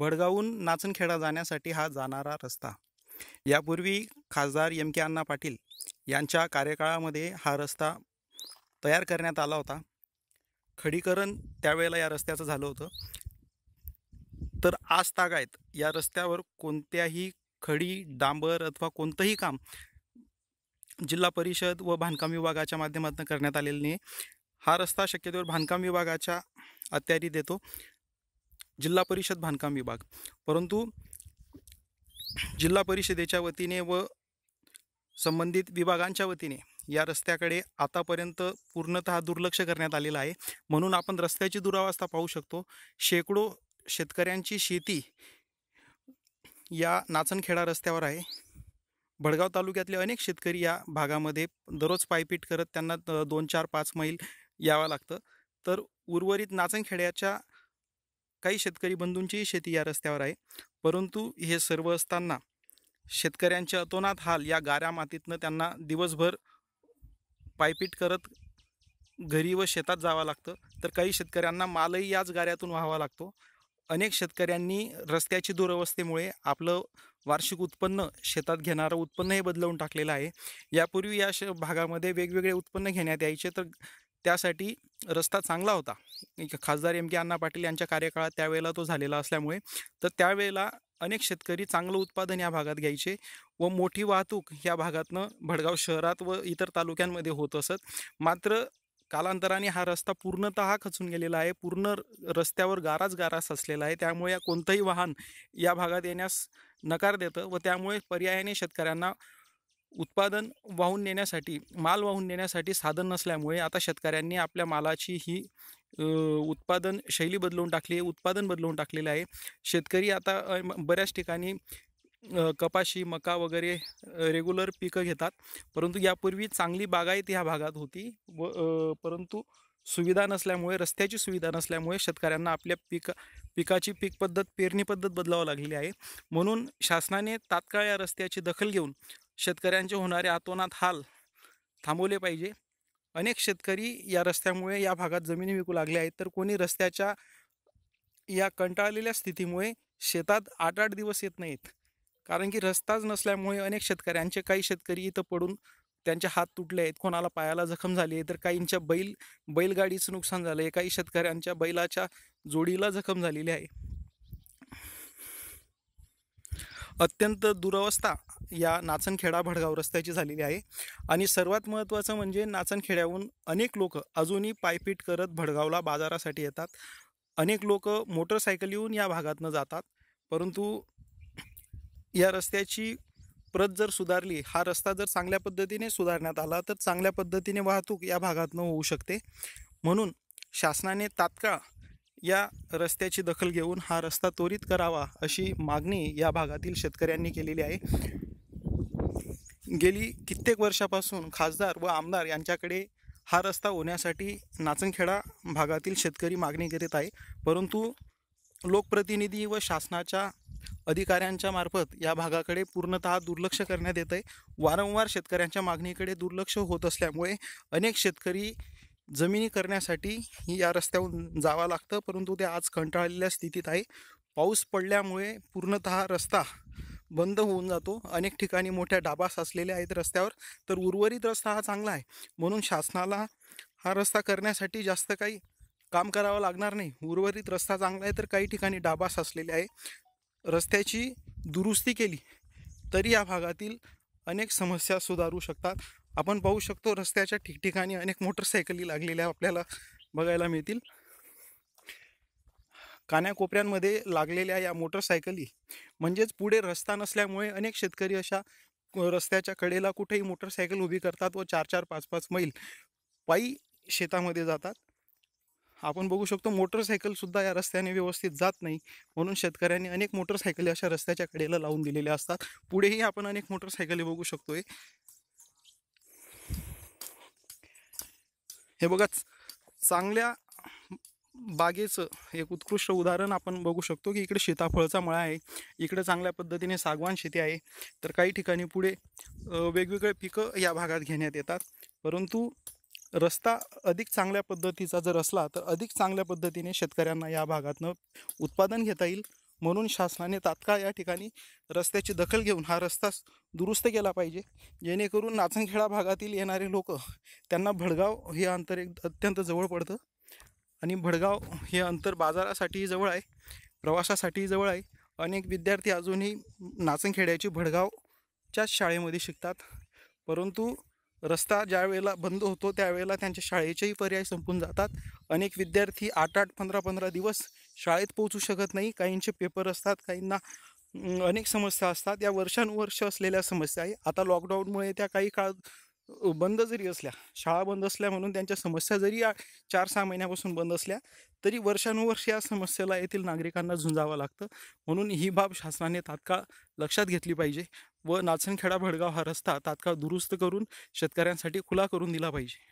भडगावून नाचनखेडा जाण्यासाठी हा जाणारा रस्ता यापूर्वी खासदार एम के अण्णा पाटील यांच्या कार्यकाळामध्ये हा रस्ता तयार करण्यात आला होता खडीकरण त्यावेळेला या रस्त्याचं झालं होतं तर आज तागायत या रस्त्यावर कोणत्याही खडी डांबर अथवा कोणतंही काम जिल्हा परिषद व बांधकाम विभागाच्या माध्यमातून करण्यात आलेलं नाही हा रस्ता शक्यतोवर बांधकाम विभागाच्या अत्यारीत येतो जिल्हा परिषद बांधकाम विभाग परंतु जिल्हा परिषदेच्या वतीने व संबंधित विभागांच्या वतीने या रस्त्याकडे आतापर्यंत पूर्णतः दुर्लक्ष करण्यात आलेलं आहे म्हणून आपण रस्त्याची दुरावस्था पाहू शकतो शेकडो शेतकऱ्यांची शेती या नाचनखेडा रस्त्यावर आहे भडगाव तालुक्यातले अनेक शेतकरी या भागामध्ये दररोज पायपीट करत त्यांना दोन चार पाच मैल यावं लागतं तर उर्वरित नाचनखेड्याच्या काही शेतकरी बंधूंचीही शेती या रस्त्यावर आहे परंतु हे सर्व असताना शेतकऱ्यांच्या अतोनात हाल या गाऱ्या मातीतनं त्यांना दिवसभर पायपीट करत घरी व शेतात जावं लागतं तर काही शेतकऱ्यांना मालही याच गाऱ्यातून व्हावा लागतो अनेक शेतकऱ्यांनी रस्त्याची दुरवस्थेमुळे आपलं वार्षिक उत्पन्न शेतात घेणारं उत्पन्नही बदलवून टाकलेलं आहे यापूर्वी या श भागामध्ये वेगवेगळे उत्पन्न घेण्यात यायचे तर त्यासाठी रस्ता चांगला होता खासदार एम के अण्णा पाटील यांच्या कार्यकाळात त्यावेळेला तो झालेला असल्यामुळे तर त्यावेळेला अनेक शेतकरी चांगलं उत्पादन या भागात घ्यायचे व मोठी वाहतूक या भागातनं भडगाव शहरात व इतर तालुक्यांमध्ये होत असत मात्र कालांतराने हा रस्ता पूर्णत खचून गेलेला आहे पूर्ण रस्त्यावर गाराच गारास असलेला आहे त्यामुळे कोणतंही वाहन या भागात येण्यास नकार देतं व त्यामुळे पर्यायाने शेतकऱ्यांना उत्पादन वाहून नेण्यासाठी माल वाहून नेण्यासाठी साधन नसल्यामुळे आता शेतकऱ्यांनी आपल्या मालाची ही उत्पादन शैली बदलवून टाकली आहे उत्पादन बदलवून टाकलेलं आहे शेतकरी आता बऱ्याच ठिकाणी कपाशी मका वगैरे रेग्युलर पिकं घेतात परंतु यापूर्वी चांगली बागायत ह्या भागात होती व परंतु सुविधा नसल्यामुळे रस्त्याची सुविधा नसल्यामुळे शेतकऱ्यांना आपल्या पिक पिकाची पीक पद्धत पेरणी पद्धत बदलावं लागलेली आहे म्हणून शासनाने तात्काळ या रस्त्याची दखल घेऊन शेतकऱ्यांचे होणारे आतोनात हाल थांबवले पाहिजे अनेक शेतकरी या रस्त्यामुळे या भागात जमिनी विकू लागल्या आहेत तर कोणी रस्त्याच्या या कंटाळलेल्या स्थितीमुळे शेतात आठ आठ दिवस येत नाहीत कारण की रस्ताच नसल्यामुळे अनेक शेतकऱ्यांचे काही शेतकरी इथं पडून त्यांचे हात तुटले आहेत कोणाला पायाला जखम झाली आहे तर काहींच्या बैल बैलगाडीचं नुकसान झालं आहे काही शेतकऱ्यांच्या बैलाच्या जोडीला जखम झालेली आहे अत्यंत दुरवस्था या नाचनखेडा भडगाव रस्त्याची झालेली आहे आणि सर्वात महत्त्वाचं म्हणजे नाचनखेड्याहून अनेक लोक अजूनही पायपीट करत भडगावला बाजारासाठी येतात अनेक लोक मोटरसायकल येऊन या भागातनं जातात परंतु या रस्त्याची प्रत जर सुधारली हा रस्ता जर चांगल्या पद्धतीने सुधारण्यात आला तर चांगल्या पद्धतीने वाहतूक या भागातनं होऊ शकते म्हणून शासनाने तात्काळ या रस्त्याची दखल घेऊन हा रस्ता त्वरित करावा अशी मागणी या भागातील शेतकऱ्यांनी केलेली आहे गेली कित्येक वर्षापासून खासदार व आमदार यांच्याकडे हा रस्ता होण्यासाठी नाचनखेडा भागातील शेतकरी मागणी करीत आहे परंतु लोकप्रतिनिधी व शासनाच्या अधिकाऱ्यांच्या मार्फत या भागाकडे पूर्णतः दुर्लक्ष करण्यात येत आहे वारंवार शेतकऱ्यांच्या मागणीकडे दुर्लक्ष होत असल्यामुळे अनेक शेतकरी जमिनी करण्यासाठी या रस्त्याहून जावं लागतं परंतु ते आज कंटाळलेल्या स्थितीत आहे पाऊस पडल्यामुळे पूर्णतः रस्ता बंद होऊन जातो अनेक ठिकाणी मोठ्या डाबा साचलेल्या आहेत रस्त्यावर तर उर्वरित रस्ता हा चांगला आहे म्हणून शासनाला हा रस्ता करण्यासाठी जास्त काही काम करावं लागणार नाही उर्वरित रस्ता चांगला आहे तर काही ठिकाणी डाबा साचलेले आहे रस्त्याची दुरुस्ती केली तरी या भागातील अनेक समस्या सुधारू शकतात आपण पाहू शकतो रस्त्याच्या ठिकठिकाणी अनेक मोटरसायकली लागलेल्या आपल्याला बघायला मिळतील कान्याकोपऱ्यांमध्ये लागलेल्या या मोटरसायकली म्हणजेच पुढे रस्ता नसल्यामुळे अनेक शेतकरी अशा रस्त्याच्या कडेला कुठेही मोटरसायकल उभी करतात व चार चार पाच पाच मैल पायी शेतामध्ये जातात आपण बघू शकतो मोटरसायकलसुद्धा या रस्त्याने व्यवस्थित जात नाही म्हणून शेतकऱ्यांनी अनेक मोटरसायकली अशा रस्त्याच्या कडेला लावून दिलेल्या असतात पुढेही आपण अनेक मोटरसायकली बघू शकतोय हे बघा चांगल्या बागेचं एक उत्कृष्ट उदाहरण आपण बघू शकतो की इकडे सीताफळचा मळा आहे इकडे चांगल्या पद्धतीने सागवान शेती आहे तर काही ठिकाणी पुढे वेगवेगळे पिकं या भागात घेण्यात येतात परंतु रस्ता अधिक चांगल्या पद्धतीचा जर असला तर अधिक चांगल्या पद्धतीने शेतकऱ्यांना या भागातनं उत्पादन घेता येईल म्हणून शासनाने तात्काळ या ठिकाणी रस्त्याची दखल घेऊन हा रस्ता दुरुस्त केला पाहिजे जेणेकरून नाचनखेडा भागातील येणारे लोक त्यांना भडगाव हे अंतर एक अत्यंत जवळ पडतं आणि भडगाव हे अंतर बाजारासाठी जवळ आहे प्रवासासाठी जवळ आहे अनेक विद्यार्थी अजूनही नाचनखेड्याची भडगावच्याच शाळेमध्ये शिकतात परंतु रस्ता ज्यावेळेला बंद होतो त्यावेळेला त्यांच्या शाळेचेही पर्याय संपून जातात अनेक विद्यार्थी आठ आठ पंधरा पंधरा दिवस शाळेत पोहोचू शकत नाही काहींचे पेपर असतात काहींना अनेक समस्या असतात या वर्षानुवर्ष असलेल्या समस्या आहे आता लॉकडाऊनमुळे त्या काही काळ बंद जरी असल्या शाळा बंद असल्या म्हणून त्यांच्या समस्या जरी या चार सहा महिन्यापासून बंद असल्या तरी वर्षानुवर्ष या समस्येला येथील नागरिकांना झुंजावं लागतं म्हणून ही बाब शासनाने तात्काळ लक्षात घेतली पाहिजे व नाचणखेडा भडगाव हा रस्ता तात्काळ दुरुस्त करून शेतकऱ्यांसाठी खुला करून दिला पाहिजे